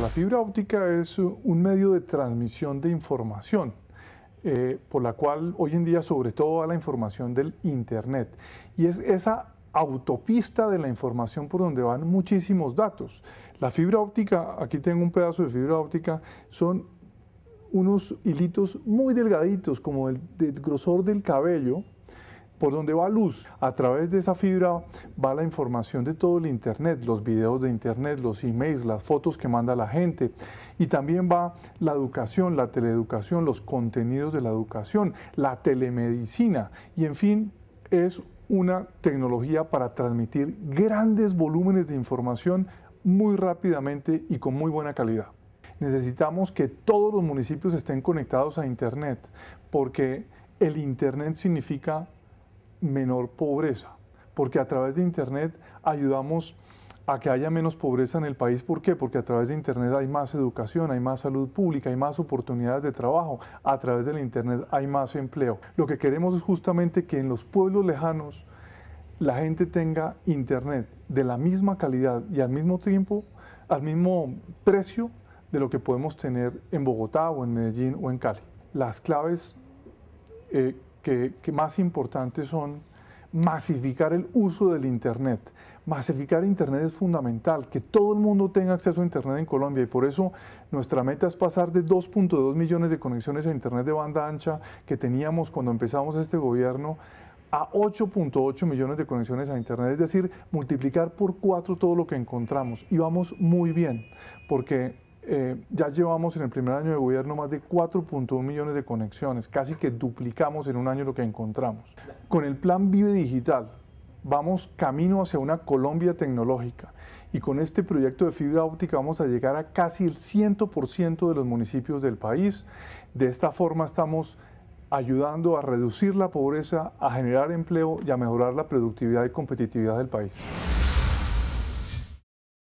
La fibra óptica es un medio de transmisión de información, eh, por la cual hoy en día sobre todo va la información del Internet. Y es esa autopista de la información por donde van muchísimos datos. La fibra óptica, aquí tengo un pedazo de fibra óptica, son unos hilitos muy delgaditos, como el grosor del cabello, por donde va luz, a través de esa fibra va la información de todo el Internet, los videos de Internet, los emails, las fotos que manda la gente. Y también va la educación, la teleeducación, los contenidos de la educación, la telemedicina. Y en fin, es una tecnología para transmitir grandes volúmenes de información muy rápidamente y con muy buena calidad. Necesitamos que todos los municipios estén conectados a Internet, porque el Internet significa menor pobreza, porque a través de Internet ayudamos a que haya menos pobreza en el país. ¿Por qué? Porque a través de Internet hay más educación, hay más salud pública, hay más oportunidades de trabajo. A través del Internet hay más empleo. Lo que queremos es justamente que en los pueblos lejanos la gente tenga Internet de la misma calidad y al mismo tiempo, al mismo precio de lo que podemos tener en Bogotá o en Medellín o en Cali. Las claves eh, que, más importantes son masificar el uso del Internet. Masificar Internet es fundamental, que todo el mundo tenga acceso a Internet en Colombia y por eso nuestra meta es pasar de 2.2 millones de conexiones a Internet de banda ancha que teníamos cuando empezamos este gobierno a 8.8 millones de conexiones a Internet, es decir, multiplicar por cuatro todo lo que encontramos. Y vamos muy bien, porque eh, ya llevamos en el primer año de gobierno más de 4.1 millones de conexiones, casi que duplicamos en un año lo que encontramos. Con el plan Vive Digital vamos camino hacia una Colombia tecnológica y con este proyecto de fibra óptica vamos a llegar a casi el 100% de los municipios del país. De esta forma estamos ayudando a reducir la pobreza, a generar empleo y a mejorar la productividad y competitividad del país.